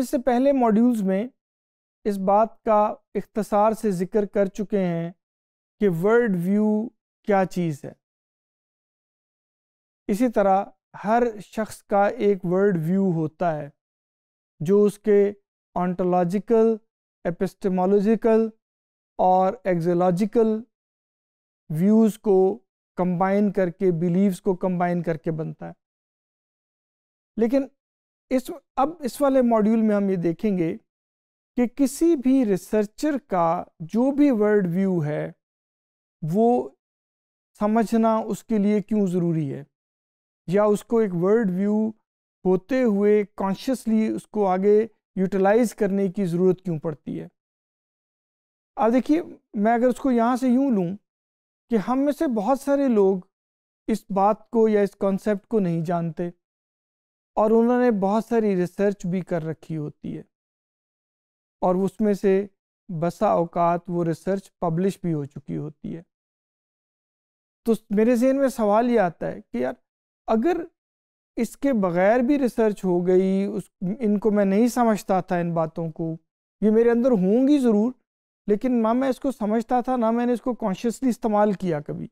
इससे पहले मॉड्यूल्स में इस बात का इख्तसार से ज़िक्र कर चुके हैं कि वर्ल्ड व्यू क्या चीज़ है इसी तरह हर शख्स का एक वर्ल्ड व्यू होता है जो उसके ऑन्टोलॉजिकल एपिस्टमोलॉजिकल और एक्जोलॉजिकल व्यूज़ को कंबाइन करके बिलीव्स को कंबाइन करके बनता है लेकिन इस अब इस वाले मॉड्यूल में हम ये देखेंगे कि किसी भी रिसर्चर का जो भी वर्ल्ड व्यू है वो समझना उसके लिए क्यों ज़रूरी है या उसको एक वर्ल्ड व्यू होते हुए कॉन्शियसली उसको आगे यूटिलाइज करने की ज़रूरत क्यों पड़ती है अब देखिए मैं अगर उसको यहाँ से यूँ लूँ कि हम में से बहुत सारे लोग इस बात को या इस कॉन्सेप्ट को नहीं जानते और उन्होंने बहुत सारी रिसर्च भी कर रखी होती है और उसमें से बसा अवकात वो रिसर्च पब्लिश भी हो चुकी होती है तो मेरे जहन में सवाल ये आता है कि यार अगर इसके बगैर भी रिसर्च हो गई उस इनको मैं नहीं समझता था इन बातों को ये मेरे अंदर होंगी ज़रूर लेकिन ना मैं इसको समझता था ना मैंने इसको कॉन्शियसली इस्तेमाल किया कभी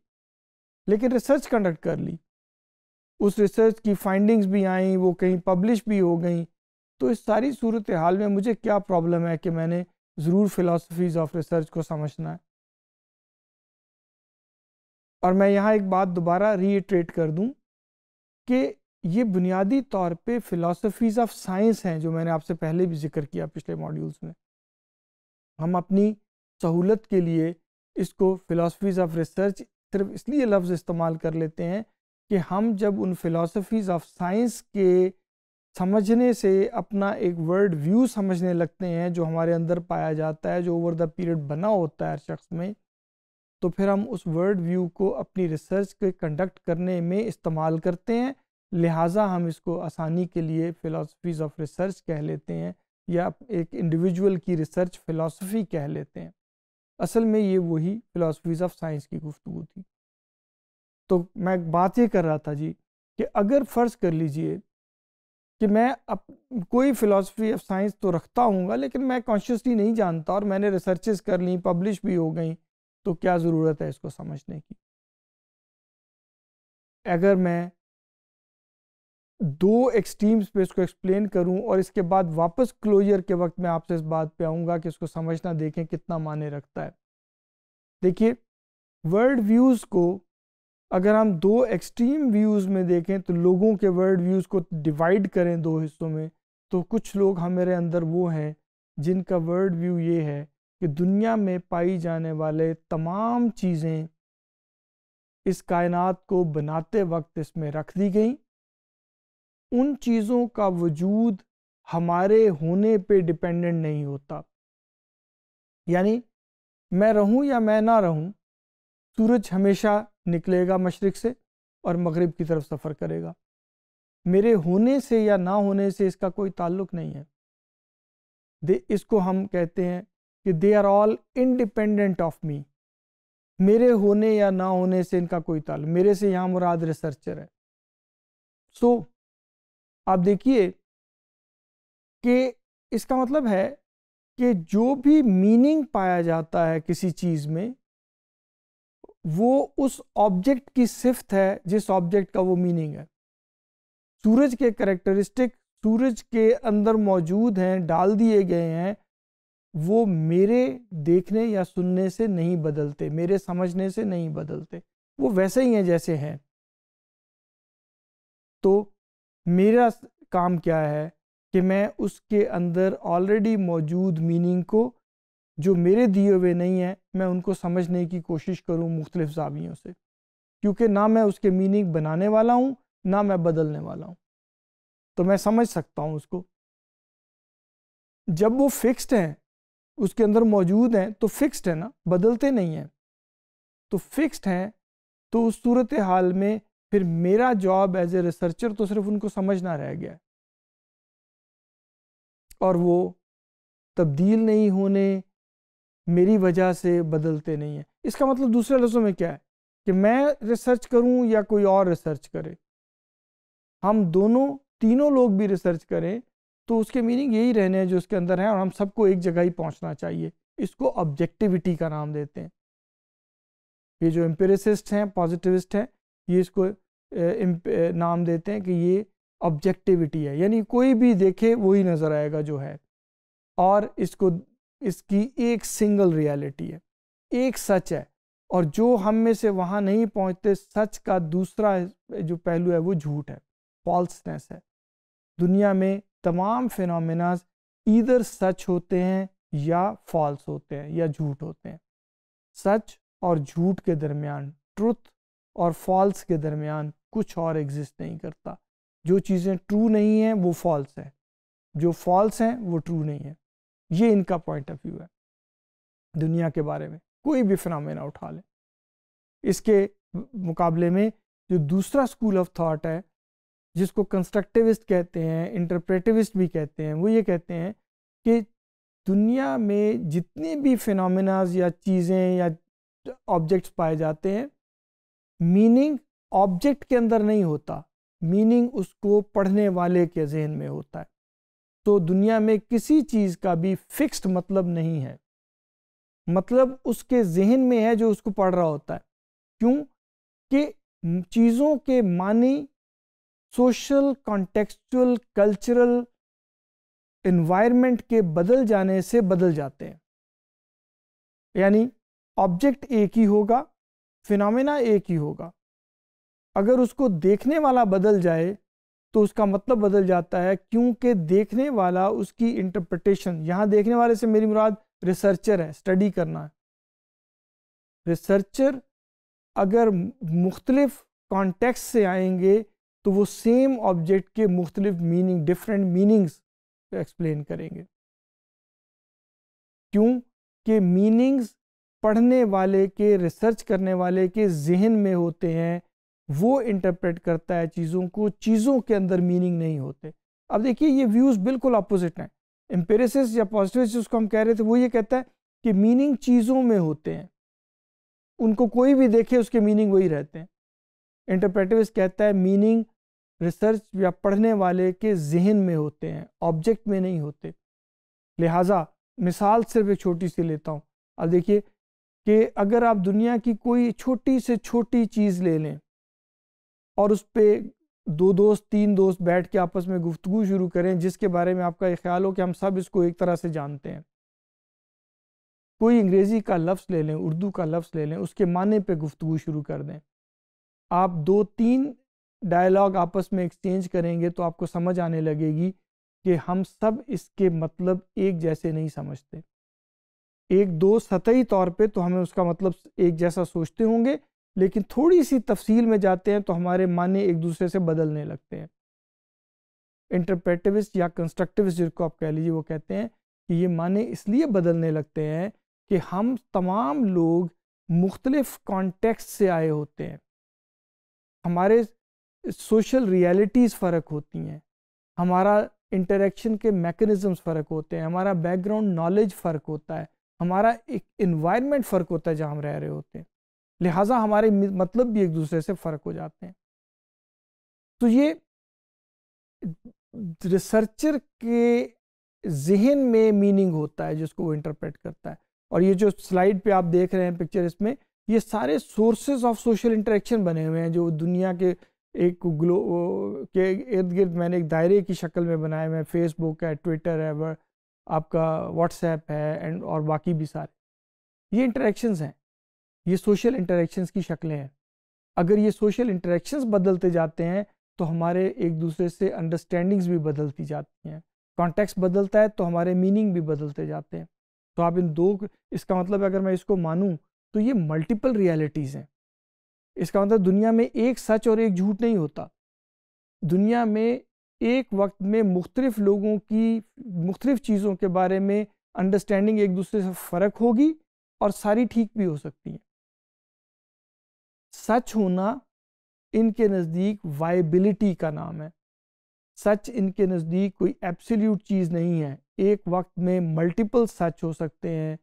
लेकिन रिसर्च कंडक्ट कर ली उस रिसर्च की फाइंडिंग्स भी आई वो कहीं पब्लिश भी हो गई तो इस सारी सूरत हाल में मुझे क्या प्रॉब्लम है कि मैंने ज़रूर फ़िलासफ़ीज़ ऑफ रिसर्च को समझना है और मैं यहाँ एक बात दोबारा रीट्रेट कर दूँ कि ये बुनियादी तौर पे फ़िलासफ़ीज़ ऑफ साइंस हैं जो मैंने आपसे पहले भी जिक्र किया पिछले मॉड्यूल्स में हम अपनी सहूलत के लिए इसको फ़िलासफ़ीज़ ऑफ रिसर्च सिर्फ इसलिए लफ्ज़ इस्तेमाल कर लेते हैं कि हम जब उन फ़िलासफ़ीज़ ऑफ साइंस के समझने से अपना एक वर्ड व्यू समझने लगते हैं जो हमारे अंदर पाया जाता है जो ओवर द पीरियड बना होता है हर शख्स में तो फिर हम उस वर्ड व्यू को अपनी रिसर्च के कंडक्ट करने में इस्तेमाल करते हैं लिहाजा हम इसको आसानी के लिए फ़िलासफ़ीज़ ऑफ रिसर्च कह लेते हैं या एक इंडिविजुअल की रिसर्च फ़िलासफ़ी कह लेते हैं असल में ये वही फ़िलासफ़ीज़ ऑफ साइंस की गुफ्तु थी तो मैं बात ये कर रहा था जी कि अगर फ़र्ज़ कर लीजिए कि मैं अप कोई फ़िलासफ़ी ऑफ साइंस तो रखता हूँगा लेकिन मैं कॉन्शियसली नहीं जानता और मैंने रिसर्चेस कर ली पब्लिश भी हो गई तो क्या ज़रूरत है इसको समझने की अगर मैं दो एक्सट्रीम्स पे इसको एक्सप्लेन करूं और इसके बाद वापस क्लोजर के वक्त मैं आपसे इस बात पे आऊँगा कि इसको समझना देखें कितना माने रखता है देखिए वर्ल्ड व्यूज़ को अगर हम दो एक्सट्रीम व्यूज़ में देखें तो लोगों के वर्ल्ड व्यूज़ को डिवाइड करें दो हिस्सों में तो कुछ लोग हमारे अंदर वो हैं जिनका वर्ल्ड व्यू ये है कि दुनिया में पाई जाने वाले तमाम चीज़ें इस कायनात को बनाते वक्त इसमें रख दी गई उन चीज़ों का वजूद हमारे होने पे डिपेंडेंट नहीं होता यानी मैं रहूं या मैं ना रहूं सूरज हमेशा निकलेगा मशरक़ से और मगरब की तरफ सफ़र करेगा मेरे होने से या ना होने से इसका कोई ताल्लुक नहीं है दे इसको हम कहते हैं कि they are all independent of me मेरे होने या ना होने से इनका कोई ताल्लुक मेरे से यहाँ मुराद रिसर्चर है सो so, आप देखिए कि इसका मतलब है कि जो भी मीनिंग पाया जाता है किसी चीज़ में वो उस ऑब्जेक्ट की सिफ्त है जिस ऑब्जेक्ट का वो मीनिंग है सूरज के करेक्टरिस्टिक सूरज के अंदर मौजूद हैं डाल दिए गए हैं वो मेरे देखने या सुनने से नहीं बदलते मेरे समझने से नहीं बदलते वो वैसे ही हैं जैसे हैं तो मेरा काम क्या है कि मैं उसके अंदर ऑलरेडी मौजूद मीनिंग को जो मेरे दिए हुए नहीं हैं मैं उनको समझने की कोशिश करूँ मुख्तलिफ जावियों से क्योंकि ना मैं उसके मीनिंग बनाने वाला हूँ ना मैं बदलने वाला हूँ तो मैं समझ सकता हूँ उसको जब वो फिक्स्ड हैं उसके अंदर मौजूद हैं तो फिक्स्ड है ना बदलते नहीं हैं तो फिक्स्ड हैं तो उस सूरत हाल में फिर मेरा जॉब एज ए रिसर्चर तो सिर्फ उनको समझना रह गया और वो तब्दील नहीं होने मेरी वजह से बदलते नहीं हैं इसका मतलब दूसरे लफ्ज़ों में क्या है कि मैं रिसर्च करूं या कोई और रिसर्च करे हम दोनों तीनों लोग भी रिसर्च करें तो उसके मीनिंग यही रहने हैं जो उसके अंदर हैं और हम सबको एक जगह ही पहुंचना चाहिए इसको ऑब्जेक्टिविटी का नाम देते हैं ये जो एम्पेरिसिस्ट हैं पॉजिटिविस्ट हैं ये इसको नाम देते हैं कि ये ऑब्जेक्टिविटी है यानी कोई भी देखे वही नज़र आएगा जो है और इसको इसकी एक सिंगल रियलिटी है एक सच है और जो हम में से वहाँ नहीं पहुँचते सच का दूसरा जो पहलू है वो झूठ है फॉल्सनेस है दुनिया में तमाम फिनोमिनाज इधर सच होते हैं या फॉल्स होते हैं या झूठ होते हैं सच और झूठ के दरमियान ट्रुथ और फॉल्स के दरमियान कुछ और एग्जिस्ट नहीं करता जो चीज़ें ट्रू नहीं हैं वो फॉल्स हैं जो फॉल्स हैं वो ट्रू नहीं है ये इनका पॉइंट ऑफ व्यू है दुनिया के बारे में कोई भी फिनमिना उठा लें इसके मुकाबले में जो दूसरा स्कूल ऑफ थॉट है जिसको कंस्ट्रक्टिविस्ट कहते हैं इंटरप्रेटिविस्ट भी कहते हैं वो ये कहते हैं कि दुनिया में जितने भी फिनमिनाज या चीज़ें या ऑब्जेक्ट्स पाए जाते हैं मीनिंग ऑब्जेक्ट के अंदर नहीं होता मीनिंग उसको पढ़ने वाले के जहन में होता है तो दुनिया में किसी चीज़ का भी फिक्स्ड मतलब नहीं है मतलब उसके जहन में है जो उसको पढ़ रहा होता है क्यों कि चीज़ों के मानी सोशल कॉन्टेक्चुअल कल्चरल इन्वायरमेंट के बदल जाने से बदल जाते हैं यानी ऑब्जेक्ट एक ही होगा फिनोमेना एक ही होगा अगर उसको देखने वाला बदल जाए तो उसका मतलब बदल जाता है क्योंकि देखने वाला उसकी इंटरप्रटेशन यहाँ देखने वाले से मेरी मुराद रिसर्चर है स्टडी करना है रिसर्चर अगर मुख्तलिफ कॉन्टेक्स से आएंगे तो वो सेम ऑब्जेक्ट के मुख्तलिफ मीनिंग डिफरेंट मीनिंग्स एक्सप्लेन करेंगे क्यों कि मीनिंग्स पढ़ने वाले के रिसर्च करने वाले के जहन में होते हैं वो इंटरप्रेट करता है चीज़ों को चीज़ों के अंदर मीनिंग नहीं होते अब देखिए ये व्यूज़ बिल्कुल अपोजिट हैं एम्पेरिसिस या पॉजिटिव जिसको हम कह रहे थे वो ये कहता है कि मीनिंग चीज़ों में होते हैं उनको कोई भी देखे उसके मीनिंग वही रहते हैं इंटरप्रेटिविस्ट कहता है मीनिंग रिसर्च या पढ़ने वाले के जहन में होते हैं ऑब्जेक्ट में नहीं होते लिहाजा मिसाल सिर्फ एक छोटी सी लेता हूँ अब देखिए कि अगर आप दुनिया की कोई छोटी से छोटी चीज़ ले लें और उस पर दो दोस्त तीन दोस्त बैठ के आपस में गुफ्तु शुरू करें जिसके बारे में आपका ये ख्याल हो कि हम सब इसको एक तरह से जानते हैं कोई अंग्रेज़ी का लफ्ज़ ले लें उर्दू का लफ्ज़ ले लें उसके माने पे गुफ्तु शुरू कर दें आप दो तीन डायलॉग आपस में एक्सचेंज करेंगे तो आपको समझ आने लगेगी कि हम सब इसके मतलब एक जैसे नहीं समझते एक दो सतही तौर पे तो हमें उसका मतलब एक जैसा सोचते होंगे लेकिन थोड़ी सी तफसील में जाते हैं तो हमारे माने एक दूसरे से बदलने लगते हैं इंटरप्रेटिविस्ट या कंस्ट्रक्टिविस्ट जिसको आप कह लीजिए वो कहते हैं कि ये माने इसलिए बदलने लगते हैं कि हम तमाम लोग मुख्तलिफ कॉन्टेक्स्ट से आए होते हैं हमारे सोशल रियलिटीज़ फ़र्क होती हैं हमारा इंटरेक्शन के मेकनिज़म्स फ़र्क होते हैं हमारा बैकग्राउंड नॉलेज फ़र्क होता है हमारा एक इन्वायरमेंट फ़र्क होता है जहाँ हम रह रहे होते हैं लिहाजा हमारे मतलब भी एक दूसरे से फ़र्क हो जाते हैं तो ये रिसर्चर के जहन में मीनिंग होता है जिसको वो इंटरप्रेट करता है और ये जो स्लाइड पे आप देख रहे हैं पिक्चर इसमें ये सारे सोर्सेज ऑफ सोशल इंटरेक्शन बने हुए हैं जो दुनिया के एक ग्लो के इर्द गिर्द मैंने एक दायरे की शक्ल में बनाए हुए हैं फेसबुक है ट्विटर है आपका व्हाट्सएप है एंड और बाकी भी सारे ये इंटरेक्शन हैं ये सोशल इंटरेक्शंस की शक्लें हैं अगर ये सोशल इंटरेक्शंस बदलते जाते हैं तो हमारे एक दूसरे से अंडरस्टैंडिंग्स भी बदलती जाती हैं कॉन्टेक्स्ट बदलता है तो हमारे मीनिंग भी बदलते जाते हैं तो आप इन दो इसका मतलब अगर मैं इसको मानूँ तो ये मल्टीपल रियलिटीज़ हैं इसका मतलब दुनिया में एक सच और एक झूठ नहीं होता दुनिया में एक वक्त में मुख्तलिफ लोगों की मुख्तलिफ चीज़ों के बारे में अंडरस्टैंडिंग एक दूसरे से फ़र्क होगी और सारी ठीक भी हो सकती हैं सच होना इनके नज़दीक वाइबिलिटी का नाम है सच इनके नज़दीक कोई एब्सोल्यूट चीज़ नहीं है एक वक्त में मल्टीपल सच हो सकते हैं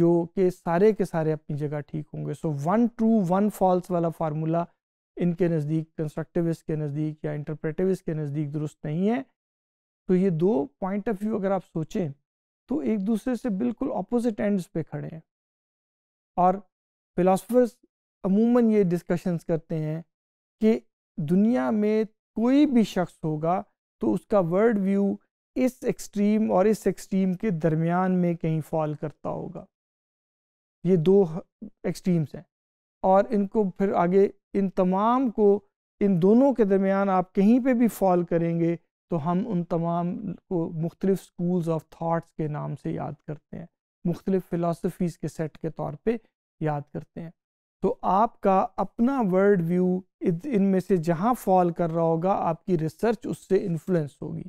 जो कि सारे के सारे अपनी जगह ठीक होंगे so one true one false वाला फार्मूला इनके नज़दीक कंस्ट्रक्टिविस्ट के नज़दीक या इंटरप्रेटिविस्ट के नज़दीक दुरुस्त नहीं है तो ये दो पॉइंट ऑफ व्यू अगर आप सोचें तो एक दूसरे से बिल्कुल अपोजिट एंड्स पे खड़े हैं और फिलासफर्स अमूमन ये डिस्कशंस करते हैं कि दुनिया में कोई भी शख्स होगा तो उसका वर्ल्ड व्यू इस एक्सट्रीम और इस एक्सट्रीम के दरमियान में कहीं फॉल करता होगा ये दो एक्सट्रीम्स हैं और इनको फिर आगे इन तमाम को इन दोनों के दरमियान आप कहीं पे भी फॉल करेंगे तो हम उन तमाम को मुख्तलिफ स्कूल्स ऑफ थाट्स के नाम से याद करते हैं मुख्तलिफ फ़िलासफ़ीज़ के सेट के तौर पे याद करते हैं तो आपका अपना वर्ल्ड व्यू इनमें से जहाँ फॉल कर रहा होगा आपकी रिसर्च उससे इन्फ्लुएंस होगी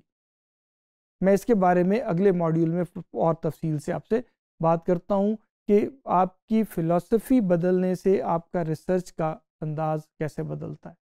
मैं इसके बारे में अगले मॉड्यूल में और तफसील से आपसे बात करता हूँ कि आपकी फ़िलासफ़ी बदलने से आपका रिसर्च का अंदाज कैसे बदलता है